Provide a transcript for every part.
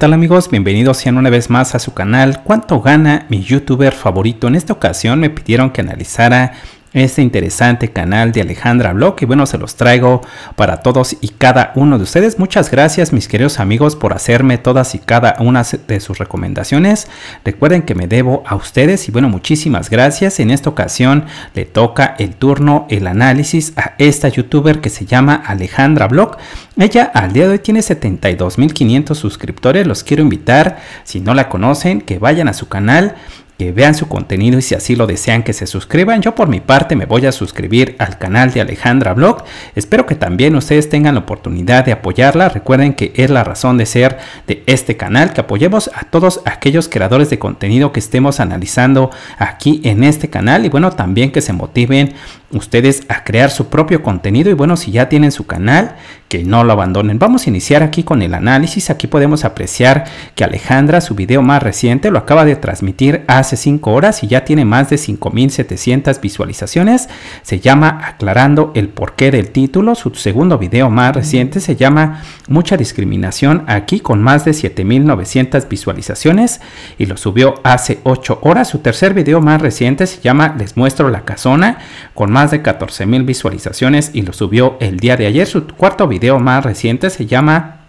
tal amigos? Bienvenidos sean una vez más a su canal ¿Cuánto gana mi youtuber favorito? En esta ocasión me pidieron que analizara este interesante canal de Alejandra Blog y bueno se los traigo para todos y cada uno de ustedes muchas gracias mis queridos amigos por hacerme todas y cada una de sus recomendaciones recuerden que me debo a ustedes y bueno muchísimas gracias en esta ocasión le toca el turno el análisis a esta youtuber que se llama Alejandra Blog ella al día de hoy tiene 72.500 suscriptores los quiero invitar si no la conocen que vayan a su canal que vean su contenido y si así lo desean que se suscriban. Yo por mi parte me voy a suscribir al canal de Alejandra Blog. Espero que también ustedes tengan la oportunidad de apoyarla. Recuerden que es la razón de ser de este canal, que apoyemos a todos aquellos creadores de contenido que estemos analizando aquí en este canal y bueno, también que se motiven ustedes a crear su propio contenido y bueno, si ya tienen su canal, que no lo abandonen. Vamos a iniciar aquí con el análisis. Aquí podemos apreciar que Alejandra, su video más reciente, lo acaba de transmitir hace 5 horas y ya tiene más de 5.700 visualizaciones. Se llama Aclarando el porqué del título. Su segundo video más reciente se llama Mucha discriminación aquí con más de 7.900 visualizaciones y lo subió hace 8 horas. Su tercer video más reciente se llama Les muestro la casona con más más de mil visualizaciones y lo subió el día de ayer. Su cuarto video más reciente se llama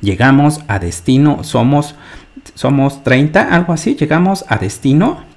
Llegamos a Destino, somos, somos 30, algo así, llegamos a Destino.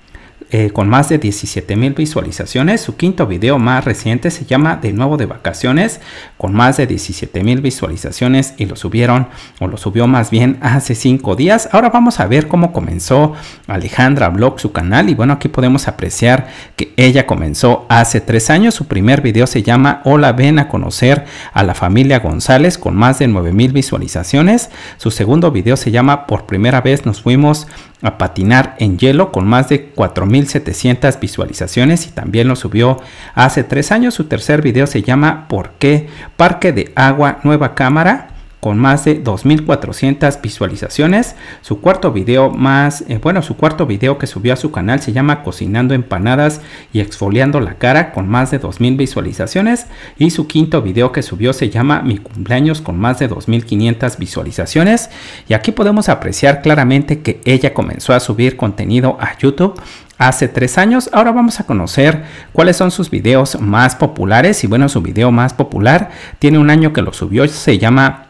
Eh, con más de 17 mil visualizaciones. Su quinto video más reciente se llama De nuevo de vacaciones, con más de 17 mil visualizaciones y lo subieron, o lo subió más bien hace cinco días. Ahora vamos a ver cómo comenzó Alejandra Blog su canal y bueno, aquí podemos apreciar que ella comenzó hace tres años. Su primer video se llama Hola, ven a conocer a la familia González con más de mil visualizaciones. Su segundo video se llama Por primera vez nos fuimos a patinar en hielo con más de 4.700 visualizaciones y también lo subió hace tres años. Su tercer video se llama ¿Por qué? Parque de agua, nueva cámara con más de 2.400 visualizaciones. Su cuarto video más, eh, bueno, su cuarto video que subió a su canal se llama Cocinando empanadas y exfoliando la cara con más de 2.000 visualizaciones. Y su quinto video que subió se llama Mi cumpleaños con más de 2.500 visualizaciones. Y aquí podemos apreciar claramente que ella comenzó a subir contenido a YouTube hace tres años. Ahora vamos a conocer cuáles son sus videos más populares. Y bueno, su video más popular tiene un año que lo subió, se llama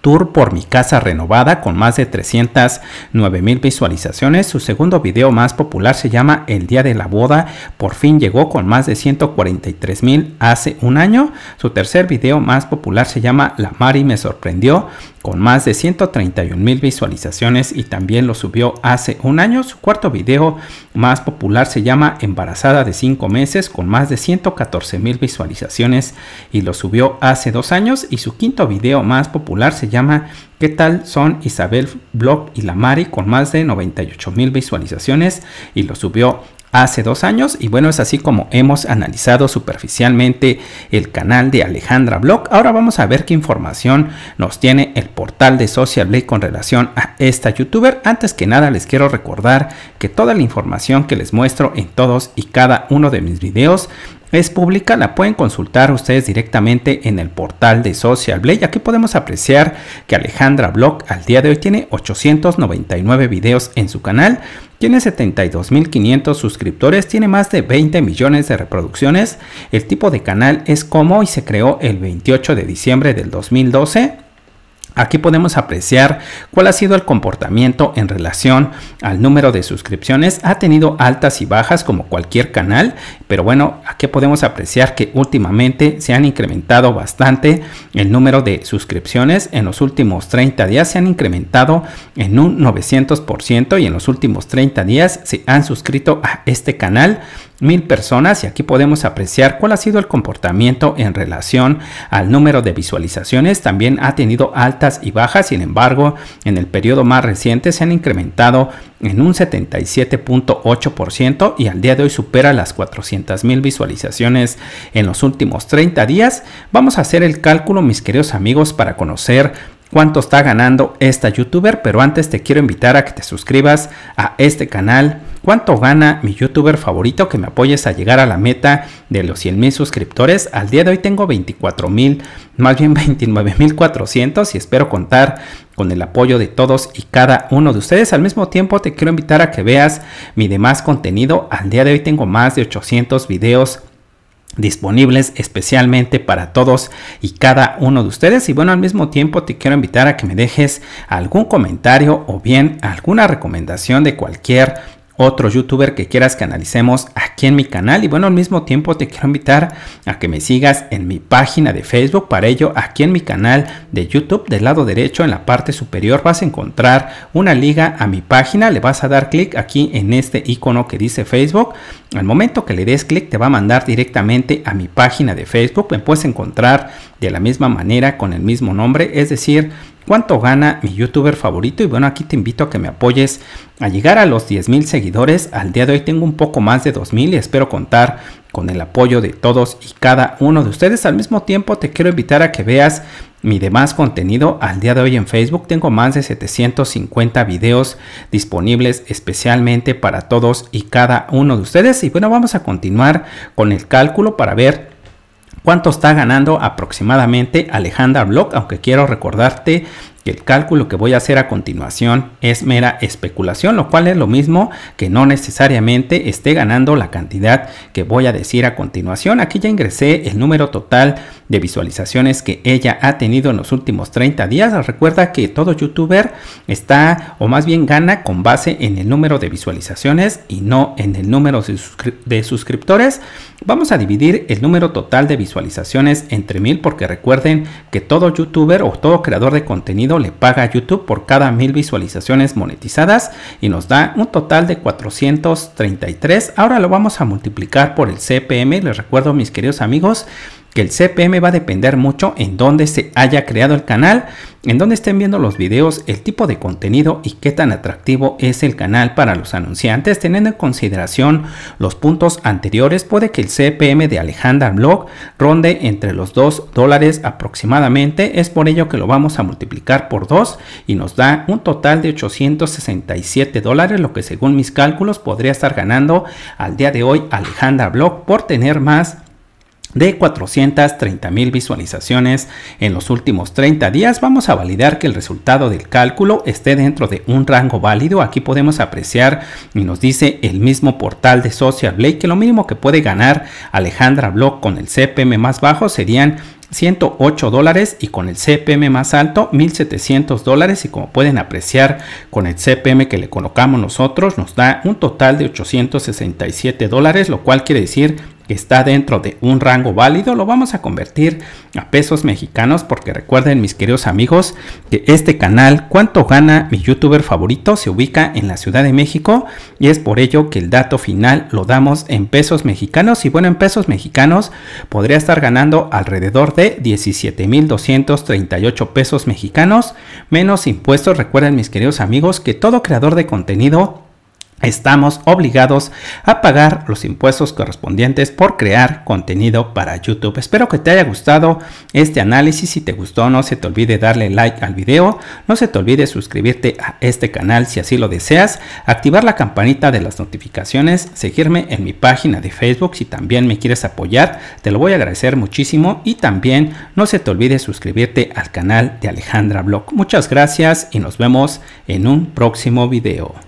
tour por mi casa renovada con más de 309 mil visualizaciones. Su segundo video más popular se llama El día de la boda. Por fin llegó con más de 143 mil hace un año. Su tercer video más popular se llama La Mari me sorprendió con más de 131 mil visualizaciones y también lo subió hace un año. Su cuarto video más popular se llama Embarazada de 5 meses con más de 114 mil visualizaciones y lo subió hace dos años. Y su quinto video más popular se llama ¿Qué tal son Isabel Block y la Mari con más de 98 mil visualizaciones y lo subió hace dos años y bueno es así como hemos analizado superficialmente el canal de Alejandra Block ahora vamos a ver qué información nos tiene el portal de Social Blade con relación a esta youtuber antes que nada les quiero recordar que toda la información que les muestro en todos y cada uno de mis videos es pública, la pueden consultar ustedes directamente en el portal de Social Blade. Aquí podemos apreciar que Alejandra Block al día de hoy tiene 899 videos en su canal, tiene 72.500 suscriptores, tiene más de 20 millones de reproducciones. El tipo de canal es como y se creó el 28 de diciembre del 2012. Aquí podemos apreciar cuál ha sido el comportamiento en relación al número de suscripciones. Ha tenido altas y bajas como cualquier canal, pero bueno, aquí podemos apreciar que últimamente se han incrementado bastante el número de suscripciones. En los últimos 30 días se han incrementado en un 900% y en los últimos 30 días se han suscrito a este canal mil personas y aquí podemos apreciar cuál ha sido el comportamiento en relación al número de visualizaciones. También ha tenido altas y bajas, sin embargo, en el periodo más reciente se han incrementado en un 77.8% y al día de hoy supera las 400 mil visualizaciones en los últimos 30 días. Vamos a hacer el cálculo, mis queridos amigos, para conocer cuánto está ganando esta youtuber, pero antes te quiero invitar a que te suscribas a este canal, cuánto gana mi youtuber favorito, que me apoyes a llegar a la meta de los 100 mil suscriptores. Al día de hoy tengo 24 mil, más bien 29 mil 400 y espero contar con el apoyo de todos y cada uno de ustedes. Al mismo tiempo te quiero invitar a que veas mi demás contenido. Al día de hoy tengo más de 800 videos disponibles especialmente para todos y cada uno de ustedes y bueno al mismo tiempo te quiero invitar a que me dejes algún comentario o bien alguna recomendación de cualquier otro youtuber que quieras que analicemos aquí en mi canal. Y bueno, al mismo tiempo te quiero invitar a que me sigas en mi página de Facebook. Para ello, aquí en mi canal de YouTube, del lado derecho, en la parte superior, vas a encontrar una liga a mi página. Le vas a dar clic aquí en este icono que dice Facebook. Al momento que le des clic, te va a mandar directamente a mi página de Facebook. Me puedes encontrar de la misma manera con el mismo nombre, es decir, cuánto gana mi youtuber favorito y bueno aquí te invito a que me apoyes a llegar a los 10.000 seguidores. Al día de hoy tengo un poco más de 2.000 y espero contar con el apoyo de todos y cada uno de ustedes. Al mismo tiempo te quiero invitar a que veas mi demás contenido al día de hoy en Facebook tengo más de 750 videos disponibles especialmente para todos y cada uno de ustedes y bueno vamos a continuar con el cálculo para ver cuánto está ganando aproximadamente Alejandra Block, aunque quiero recordarte que el cálculo que voy a hacer a continuación es mera especulación, lo cual es lo mismo que no necesariamente esté ganando la cantidad que voy a decir a continuación. Aquí ya ingresé el número total de visualizaciones que ella ha tenido en los últimos 30 días. Recuerda que todo youtuber está o más bien gana con base en el número de visualizaciones y no en el número de, suscriptores. Vamos a dividir el número total de visualizaciones entre mil porque recuerden que todo youtuber o todo creador de contenido le paga a YouTube por cada mil visualizaciones monetizadas y nos da un total de 433. Ahora lo vamos a multiplicar por el CPM. Les recuerdo, mis queridos amigos, que el CPM va a depender mucho en dónde se haya creado el canal, en dónde estén viendo los videos, el tipo de contenido y qué tan atractivo es el canal para los anunciantes. Teniendo en consideración los puntos anteriores, puede que el CPM de Alejandra Blog ronde entre los 2 dólares aproximadamente. Es por ello que lo vamos a multiplicar por 2 y nos da un total de 867 dólares, lo que según mis cálculos podría estar ganando al día de hoy Alejandra Blog por tener más de 430 mil visualizaciones en los últimos 30 días vamos a validar que el resultado del cálculo esté dentro de un rango válido aquí podemos apreciar y nos dice el mismo portal de Social Blade que lo mínimo que puede ganar Alejandra Block con el CPM más bajo serían 108 dólares y con el CPM más alto 1700 dólares y como pueden apreciar con el CPM que le colocamos nosotros nos da un total de 867 dólares lo cual quiere decir que está dentro de un rango válido, lo vamos a convertir a pesos mexicanos porque recuerden mis queridos amigos que este canal cuánto gana mi youtuber favorito se ubica en la Ciudad de México y es por ello que el dato final lo damos en pesos mexicanos y bueno en pesos mexicanos podría estar ganando alrededor de 17.238 pesos mexicanos menos impuestos recuerden mis queridos amigos que todo creador de contenido Estamos obligados a pagar los impuestos correspondientes por crear contenido para YouTube. Espero que te haya gustado este análisis. Si te gustó, no se te olvide darle like al video. No se te olvide suscribirte a este canal si así lo deseas. Activar la campanita de las notificaciones. Seguirme en mi página de Facebook si también me quieres apoyar. Te lo voy a agradecer muchísimo. Y también no se te olvide suscribirte al canal de Alejandra Blog. Muchas gracias y nos vemos en un próximo video.